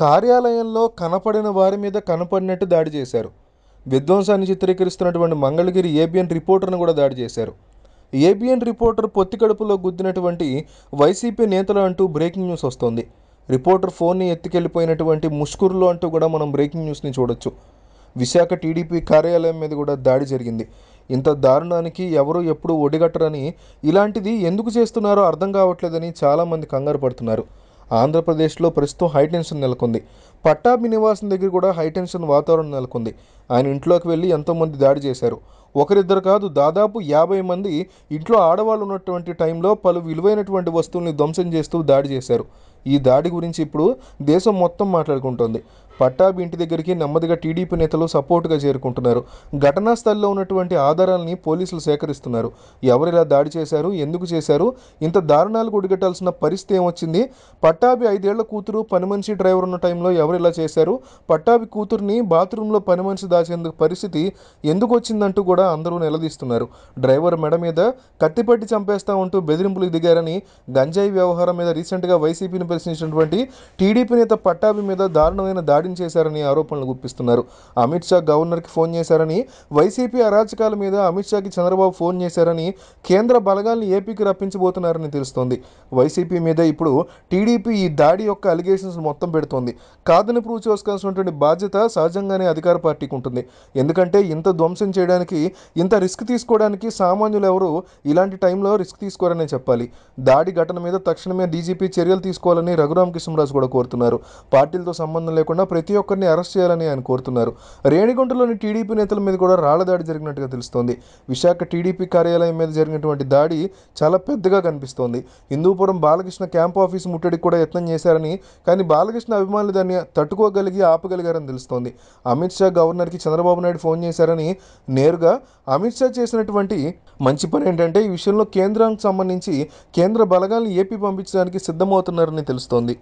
కార్యాలయంలో కనపడిన వారి మీద కనపడినట్టు దాడి చేశారు విధ్వంసాన్ని చిత్రీకరిస్తున్నటువంటి మంగళగిరి ఏబిఎన్ రిపోర్టర్ను కూడా దాడి చేశారు ఏబిఎన్ రిపోర్టర్ పొత్తికడుపులో గుద్దినటువంటి వైసీపీ నేతలు అంటూ బ్రేకింగ్ న్యూస్ వస్తోంది రిపోర్టర్ ఫోన్ని ఎత్తుకెళ్ళిపోయినటువంటి ముష్కురులు అంటూ కూడా మనం బ్రేకింగ్ న్యూస్ని చూడొచ్చు విశాఖ టీడీపీ కార్యాలయం మీద కూడా దాడి జరిగింది ఇంత దారుణానికి ఎవరు ఎప్పుడు ఒడిగట్టరని ఇలాంటిది ఎందుకు చేస్తున్నారో అర్థం కావట్లేదని చాలామంది కంగారు పడుతున్నారు ఆంధ్రప్రదేశ్లో ప్రస్తుతం హైటెన్షన్ నెలకొంది పట్టాభి నివాసం దగ్గర కూడా హైటెన్షన్ వాతావరణం నెలకొంది ఆయన ఇంట్లోకి వెళ్ళి ఎంతోమంది దాడి చేశారు ఒకరిద్దరు కాదు దాదాపు యాభై మంది ఇంట్లో ఆడవాళ్ళు ఉన్నటువంటి టైంలో పలు విలువైనటువంటి వస్తువుల్ని ధ్వంసం చేస్తూ దాడి చేశారు ఈ దాడి గురించి ఇప్పుడు దేశం మొత్తం మాట్లాడుకుంటోంది పట్టాభి ఇంటి దగ్గరికి నెమ్మదిగా టీడీపీ నేతలు సపోర్టుగా చేరుకుంటున్నారు ఘటనా స్థలంలో ఉన్నటువంటి ఆధారాలని పోలీసులు సేకరిస్తున్నారు ఎవరిలా దాడి చేశారు ఎందుకు చేశారు ఇంత దారుణాలు ఒడిగట్టాల్సిన పరిస్థితి ఏమొచ్చింది పట్టాభి ఐదేళ్ల కూతురు పని మనిషి డ్రైవర్ ఉన్న టైంలో ఎవరిలా చేశారు పట్టాభి కూతుర్ని బాత్రూంలో పని మనిషి దాచేందుకు పరిస్థితి ఎందుకు వచ్చిందంటూ కూడా అందరూ నిలదీస్తున్నారు డ్రైవర్ మెడ మీద కత్తిపట్టి చంపేస్తా ఉంటూ బెదిరింపులు దిగారని గంజాయి వ్యవహారం మీద రీసెంట్గా వైసీపీని ప్రశ్నించినటువంటి టీడీపీ నేత పట్టాభి మీద దారుణమైన దాడి మోసం చేశారని ఆరోపణలు గుప్పిస్తున్నారు అమిత్ షా గవర్నర్కి ఫోన్ చేశారని వైసీపీ అరాచకాల మీద అమిత్ షాకి చంద్రబాబు ఫోన్ చేశారని కేంద్ర బలగాల్ని ఏపీకి రప్పించబోతున్నారని తెలుస్తోంది వైసీపీ మీద ఇప్పుడు టీడీపీ ఈ దాడి యొక్క అలిగేషన్స్ మొత్తం పెడుతోంది కాదని ప్రూవ్ చేసుకోవాల్సినటువంటి బాధ్యత సహజంగానే అధికార పార్టీకి ఉంటుంది ఎందుకంటే ఇంత ధ్వంసం చేయడానికి ఇంత రిస్క్ తీసుకోవడానికి సామాన్యులు ఎవరు ఇలాంటి టైంలో రిస్క్ తీసుకోరనే చెప్పాలి దాడి ఘటన మీద తక్షణమే డీజీపీ చర్యలు తీసుకోవాలని రఘురామ్ కృష్ణరాజు కూడా కోరుతున్నారు పార్టీలతో సంబంధం లేకుండా ప్రతి ఒక్కరిని అరెస్ట్ చేయాలని ఆయన కోరుతున్నారు రేణిగుంటలోని టీడీపీ నేతల మీద కూడా రాళ్ల దాడి జరిగినట్టుగా తెలుస్తోంది విశాఖ టీడీపీ కార్యాలయం మీద జరిగినటువంటి దాడి చాలా పెద్దగా కనిపిస్తోంది హిందూపురం బాలకృష్ణ క్యాంప్ ఆఫీస్ ముట్టడికి కూడా యత్నం చేశారని కానీ బాలకృష్ణ అభిమానులు దాన్ని తట్టుకోగలిగి ఆపగలిగారని తెలుస్తోంది అమిత్ షా గవర్నర్కి చంద్రబాబు నాయుడు ఫోన్ చేశారని నేరుగా అమిత్ షా చేసినటువంటి మంచి పని ఏంటంటే ఈ విషయంలో కేంద్రానికి సంబంధించి కేంద్ర బలగాలను ఏపీ పంపించడానికి సిద్ధమవుతున్నారని తెలుస్తోంది